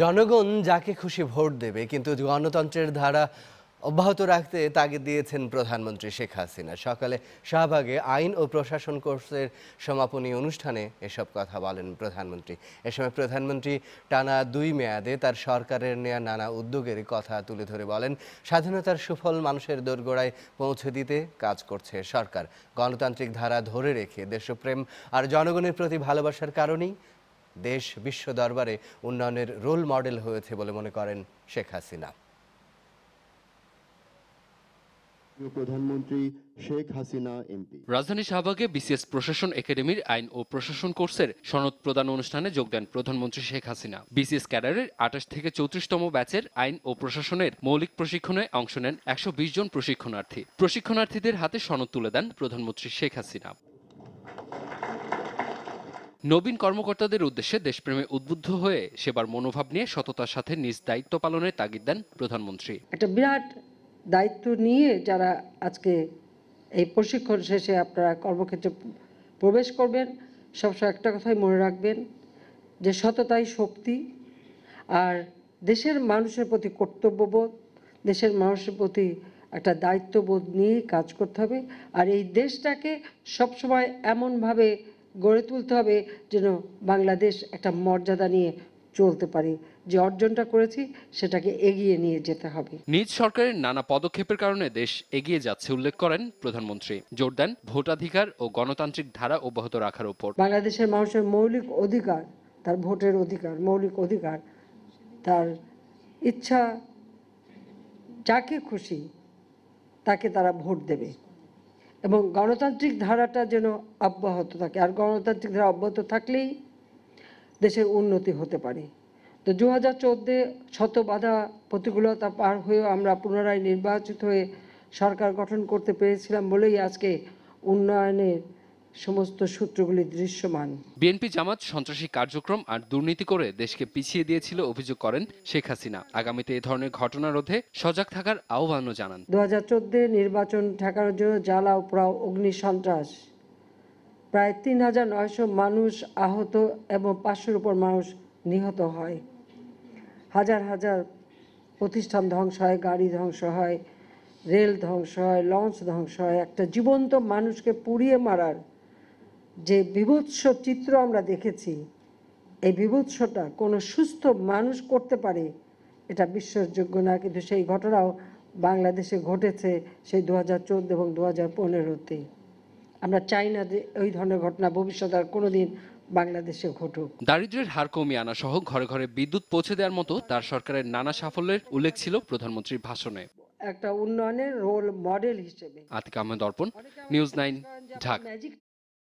জনগণ যাকে খুশি ভোট দেবে কিন্তু গণতন্ত্রের ধারা অব্যাহত রাখতে তাগিদ দিয়েছেন প্রধানমন্ত্রী শেখ হাসিনা সকালে শাহবাগে আইন ও প্রশাসন কোর্সের সমাপনী অনুষ্ঠানে এসব কথা বলেন প্রধানমন্ত্রী এ সময় প্রধানমন্ত্রী টানা দুই মেয়াদে তার সরকারের নেয়া নানা উদ্যোগের কথা তুলে ধরে বলেন স্বাধীনতার সুফল মানুষের দোরগোড়ায় পৌঁছে দিতে কাজ করছে সরকার গণতান্ত্রিক ধারা ধরে রেখে দেশপ্রেম আর জনগণের প্রতি ভালোবাসার কারণেই দেশ বিশ্ব দরবারে উন্নয়নের রোল মডেল হয়েছে বলে মনে করেন শেখ হাসিনা প্রধানমন্ত্রী শেখ হাসিনা এমপি রাজধানী শাহবাগে বিসিএস প্রশাসন একাডেমির আইন ও প্রশাসন কোর্সের সনদ প্রদান অনুষ্ঠানে যোগ দেন প্রধানমন্ত্রী শেখ হাসিনা বিসিএস ক্যাডারের আঠাশ থেকে চৌত্রিশতম ব্যাচের আইন ও প্রশাসনের মৌলিক প্রশিক্ষণে অংশ নেন একশো জন প্রশিক্ষণার্থী প্রশিক্ষণার্থীদের হাতে সনদ তুলে দেন প্রধানমন্ত্রী শেখ হাসিনা নবীন কর্মকর্তাদের উদ্দেশ্যে দেশপ্রেমে উদ্বুদ্ধ হয়ে সেবার মনোভাব নিয়ে সততার সাথে নিজ দায়িত্ব পালনের তাগিদ দেন প্রধানমন্ত্রী একটা বিরাট দায়িত্ব নিয়ে যারা আজকে এই প্রশিক্ষণ শেষে আপনারা কর্মক্ষেত্রে প্রবেশ করবেন সবসময় একটা কথাই মনে রাখবেন যে সততাই শক্তি আর দেশের মানুষের প্রতি কর্তব্যবোধ দেশের মানুষের প্রতি একটা দায়িত্ববোধ নিয়েই কাজ করতে হবে আর এই দেশটাকে সবসময় এমনভাবে গড়ে তুলতে হবে যেন বাংলাদেশ একটা মর্যাদা নিয়ে চলতে পারে যে অর্জনটা করেছি সেটাকে এগিয়ে নিয়ে যেতে হবে নিজ সরকারের নানা পদক্ষেপের কারণে দেশ এগিয়ে যাচ্ছে উল্লেখ করেন প্রধানমন্ত্রী জোর দেন ভোটাধিকার ও গণতান্ত্রিক ধারা অব্যাহত রাখার উপর বাংলাদেশের মানুষের মৌলিক অধিকার তার ভোটের অধিকার মৌলিক অধিকার তার ইচ্ছা যাকে খুশি তাকে তারা ভোট দেবে এবং গণতান্ত্রিক ধারাটা যেন অব্যাহত থাকে আর গণতান্ত্রিক ধারা অব্যাহত থাকলেই দেশের উন্নতি হতে পারে তো দু হাজার চোদ্দে শত বাধা প্রতিকূলতা পার হয়েও আমরা পুনরায় নির্বাচিত হয়ে সরকার গঠন করতে পেরেছিলাম বলেই আজকে উন্নয়নের সমস্ত সূত্রগুলি দৃশ্যমান বিএনপি জামাত সন্ত্রাসী কার্যক্রম আর দুর্নীতি করে দেশকে পিছিয়ে দিয়েছিল অভিযোগ করেন শেখ হাসিনা আগামীতে এ ধরনের ঘটনা রোধে সজাগ থাকার আহ্বানও জানান দু হাজার নির্বাচন ঠেকার জন্য জ্বালা উপরা অগ্নি সন্ত্রাস প্রায় তিন হাজার নয়শো মানুষ আহত এবং পাঁচশোর উপর মানুষ নিহত হয় হাজার হাজার প্রতিষ্ঠান ধ্বংস হয় গাড়ি ধ্বংস হয় রেল ধ্বংস হয় লঞ্চ ধ্বংস হয় একটা জীবন্ত মানুষকে পুড়িয়ে মারার যে বিভৎস চিত্র আমরা দেখেছি এই বিভৎসটা কোনো সুস্থ মানুষ করতে পারে এটা বিশ্বাসযোগ্য না কিন্তু সেই ঘটনাও বাংলাদেশে ঘটেছে সেই দু হাজার চোদ্দ এবং দু হাজার পনেরোতে আমরা চাই না যে ওই ধরনের ঘটনা ভবিষ্যতে আর কোনো দিন বাংলাদেশে ঘটুক দারিদ্রের হার কমিয়ে আনা সহ ঘরে ঘরে বিদ্যুৎ পৌঁছে দেওয়ার মতো তার সরকারের নানা সাফল্যের উল্লেখ ছিল প্রধানমন্ত্রীর ভাষণে একটা উন্নয়নের রোল মডেল হিসেবে আতিক আহমেদ অর্পণ নিউজ নাইন ঢাকা